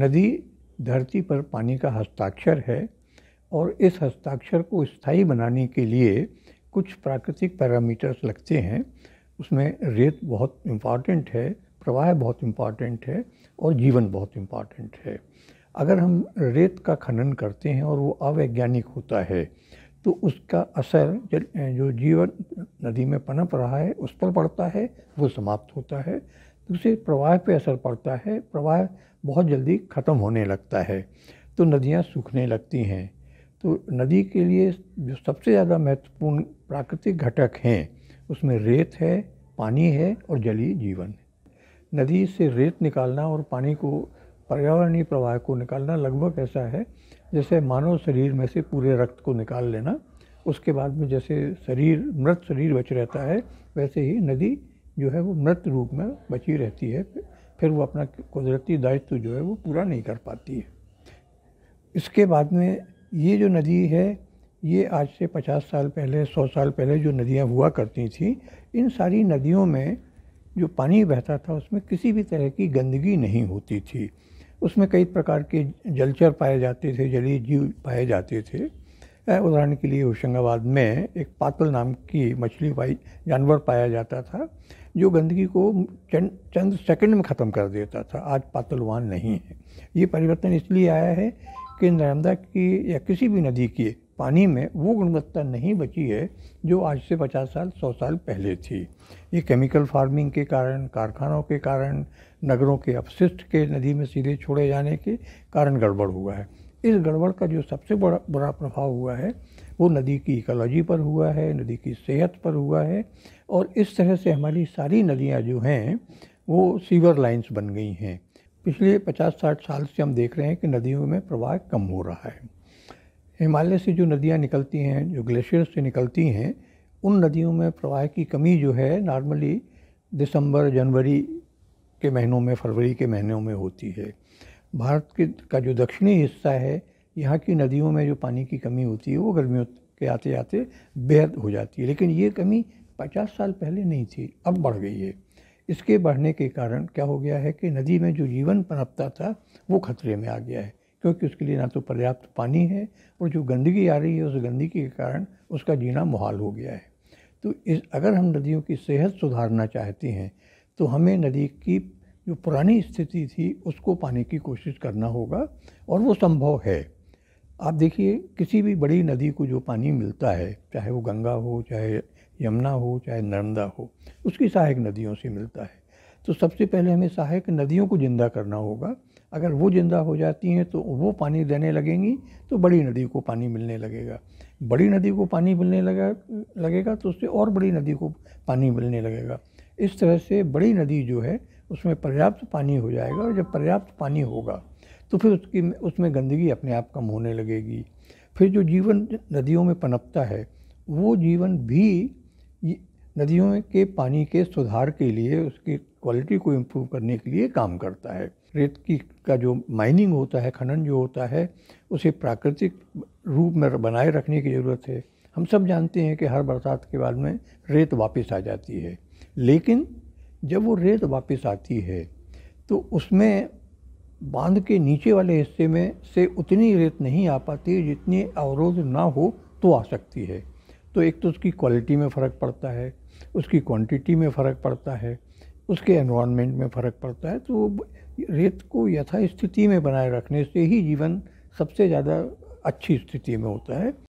नदी धरती पर पानी का हस्ताक्षर है और इस हस्ताक्षर को स्थायी बनाने के लिए कुछ प्राकृतिक पैरामीटर्स लगते हैं उसमें रेत बहुत इम्पॉर्टेंट है प्रवाह बहुत इम्पॉर्टेंट है और जीवन बहुत इम्पॉर्टेंट है अगर हम रेत का खनन करते हैं और वो अवैज्ञानिक होता है तो उसका असर जो जीवन नदी में पनप रहा है उस पर पड़ता है वो समाप्त होता है दूसरे प्रवाह पे असर पड़ता है प्रवाह बहुत जल्दी ख़त्म होने लगता है तो नदियाँ सूखने लगती हैं तो नदी के लिए जो सबसे ज़्यादा महत्वपूर्ण प्राकृतिक घटक हैं उसमें रेत है पानी है और जलीय जीवन है नदी से रेत निकालना और पानी को पर्यावरणीय प्रवाह को निकालना लगभग ऐसा है जैसे मानव शरीर में से पूरे रक्त को निकाल लेना उसके बाद में जैसे शरीर मृत शरीर बच रहता है वैसे ही नदी जो है वो मृत रूप में बची रहती है फिर वो अपना कुदरती दायित्व जो है वो पूरा नहीं कर पाती है इसके बाद में ये जो नदी है ये आज से पचास साल पहले सौ साल पहले जो नदियाँ हुआ करती थी इन सारी नदियों में जो पानी बहता था उसमें किसी भी तरह की गंदगी नहीं होती थी उसमें कई प्रकार के जलचर पाए जाते थे जलीय जीव पाए जाते थे उदाहरण के लिए होशंगाबाद में एक पातल नाम की मछली पाई जानवर पाया जाता था जो गंदगी को चंद चंद सेकंड में ख़त्म कर देता था आज पातलवान नहीं है ये परिवर्तन इसलिए आया है कि नर्मदा की या किसी भी नदी के पानी में वो गुणवत्ता नहीं बची है जो आज से पचास साल सौ साल पहले थी ये केमिकल फार्मिंग के कारण कारखानों के कारण नगरों के अपशिष्ट के नदी में सीधे छोड़े जाने के कारण गड़बड़ हुआ है इस गड़बड़ का जो सबसे बड़ा बुरा प्रभाव हुआ है वो नदी की इकोलॉजी पर हुआ है नदी की सेहत पर हुआ है और इस तरह से हमारी सारी नदियाँ जो हैं वो सीवर लाइन्स बन गई हैं पिछले 50-60 साल से हम देख रहे हैं कि नदियों में प्रवाह कम हो रहा है हिमालय से जो नदियाँ निकलती हैं जो ग्लेशियर से निकलती हैं उन नदियों में प्रवाह की कमी जो है नॉर्मली दिसंबर जनवरी के महीनों में फरवरी के महीनों में होती है भारत के का जो दक्षिणी हिस्सा है यहाँ की नदियों में जो पानी की कमी होती है वो गर्मियों के आते आते बेहद हो जाती है लेकिन ये कमी 50 साल पहले नहीं थी अब बढ़ गई है इसके बढ़ने के कारण क्या हो गया है कि नदी में जो जीवन पनपता था वो खतरे में आ गया है क्योंकि उसके लिए ना तो पर्याप्त पानी है और जो गंदगी आ रही है उस गंदगी के कारण उसका जीना मुहाल हो गया है तो इस अगर हम नदियों की सेहत सुधारना चाहते हैं तो हमें नदी की जो पुरानी स्थिति थी उसको पाने की कोशिश करना होगा और वो संभव है आप देखिए किसी भी बड़ी नदी को जो पानी मिलता है चाहे वो गंगा हो चाहे यमुना हो चाहे नर्मदा हो उसकी सहायक नदियों से मिलता है तो सबसे पहले हमें सहायक नदियों को ज़िंदा करना होगा अगर वो ज़िंदा हो जाती हैं तो वो पानी देने लगेंगी तो बड़ी नदी को पानी मिलने लगेगा बड़ी नदी को पानी मिलने लगा लगेगा तो उससे और बड़ी नदी को पानी मिलने लगेगा इस तरह से बड़ी नदी जो है उसमें पर्याप्त पानी हो जाएगा और जब पर्याप्त पानी होगा तो फिर उसकी उसमें गंदगी अपने आप कम होने लगेगी फिर जो जीवन नदियों में पनपता है वो जीवन भी नदियों के पानी के सुधार के लिए उसकी क्वालिटी को इम्प्रूव करने के लिए काम करता है रेत की का जो माइनिंग होता है खनन जो होता है उसे प्राकृतिक रूप में बनाए रखने की ज़रूरत है हम सब जानते हैं कि हर बरसात के बाद में रेत वापस आ जाती है लेकिन जब वो रेत वापस आती है तो उसमें बांध के नीचे वाले हिस्से में से उतनी रेत नहीं आ पाती जितनी अवरोध ना हो तो आ सकती है तो एक तो उसकी क्वालिटी में फ़र्क पड़ता है उसकी क्वांटिटी में फ़र्क पड़ता है उसके एनवायरनमेंट में फ़र्क पड़ता है तो रेत को यथास्थिति में बनाए रखने से ही जीवन सबसे ज़्यादा अच्छी स्थिति में होता है